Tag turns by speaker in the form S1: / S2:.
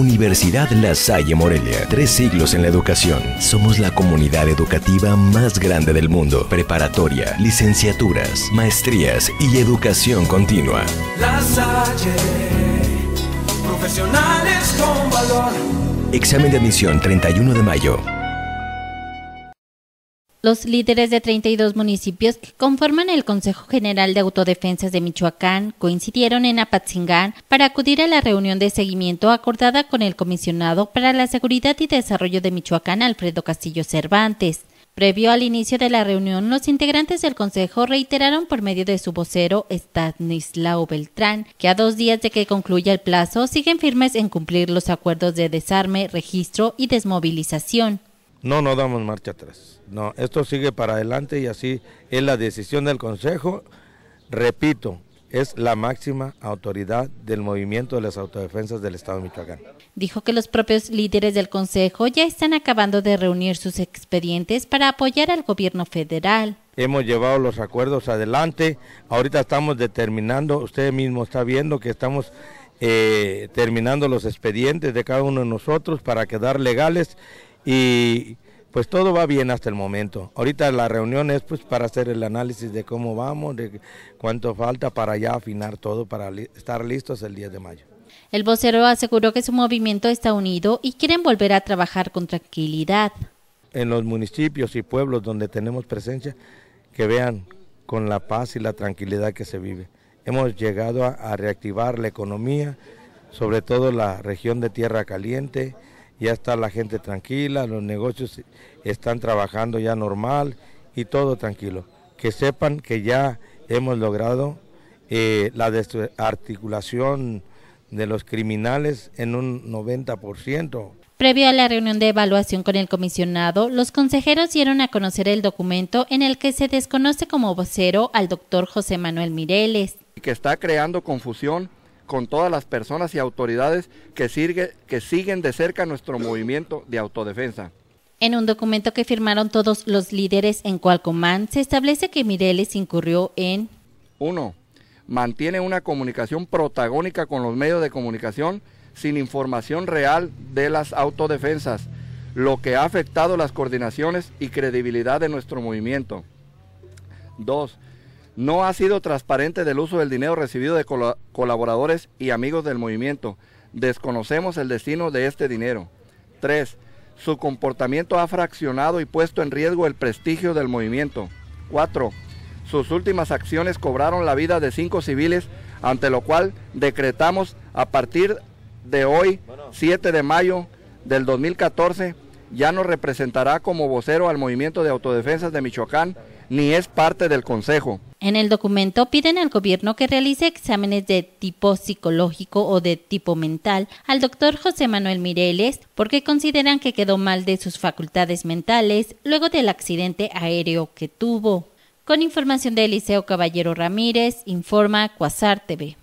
S1: Universidad La Salle Morelia. Tres siglos en la educación. Somos la comunidad educativa más grande del mundo. Preparatoria, licenciaturas, maestrías y educación continua.
S2: La Salle, profesionales con valor.
S1: Examen de admisión 31 de mayo.
S2: Los líderes de 32 municipios que conforman el Consejo General de Autodefensas de Michoacán coincidieron en Apatzingán para acudir a la reunión de seguimiento acordada con el comisionado para la Seguridad y Desarrollo de Michoacán, Alfredo Castillo Cervantes. Previo al inicio de la reunión, los integrantes del Consejo reiteraron por medio de su vocero, Stanislao Beltrán, que a dos días de que concluya el plazo siguen firmes en cumplir los acuerdos de desarme, registro y desmovilización.
S1: No, no damos marcha atrás. No, esto sigue para adelante y así es la decisión del Consejo. Repito, es la máxima autoridad del movimiento de las autodefensas del Estado de Michoacán.
S2: Dijo que los propios líderes del Consejo ya están acabando de reunir sus expedientes para apoyar al gobierno federal.
S1: Hemos llevado los acuerdos adelante, ahorita estamos determinando, usted mismo está viendo que estamos eh, terminando los expedientes de cada uno de nosotros para quedar legales y pues todo va bien hasta el momento. Ahorita la reunión es pues para hacer el análisis de cómo vamos, de cuánto falta para ya afinar todo para estar listos el 10 de mayo.
S2: El vocero aseguró que su movimiento está unido y quieren volver a trabajar con tranquilidad.
S1: En los municipios y pueblos donde tenemos presencia, que vean con la paz y la tranquilidad que se vive. Hemos llegado a reactivar la economía, sobre todo la región de Tierra Caliente, ya está la gente tranquila, los negocios están trabajando ya normal y todo tranquilo. Que sepan que ya hemos logrado eh, la desarticulación de los criminales en un 90%.
S2: Previo a la reunión de evaluación con el comisionado, los consejeros dieron a conocer el documento en el que se desconoce como vocero al doctor José Manuel Mireles.
S3: Que está creando confusión con todas las personas y autoridades que, que siguen de cerca nuestro movimiento de autodefensa.
S2: En un documento que firmaron todos los líderes en Cualcomán, se establece que Mireles incurrió en
S3: 1. Mantiene una comunicación protagónica con los medios de comunicación sin información real de las autodefensas, lo que ha afectado las coordinaciones y credibilidad de nuestro movimiento. 2. No ha sido transparente del uso del dinero recibido de colaboradores y amigos del movimiento. Desconocemos el destino de este dinero. 3. Su comportamiento ha fraccionado y puesto en riesgo el prestigio del movimiento. 4. Sus últimas acciones cobraron la vida de cinco civiles, ante lo cual decretamos a partir de hoy, 7 de mayo del 2014, ya no representará como vocero al movimiento de autodefensas de Michoacán ni es parte del Consejo.
S2: En el documento piden al gobierno que realice exámenes de tipo psicológico o de tipo mental al doctor José Manuel Mireles porque consideran que quedó mal de sus facultades mentales luego del accidente aéreo que tuvo. Con información de Eliseo Caballero Ramírez, informa Cuasar TV.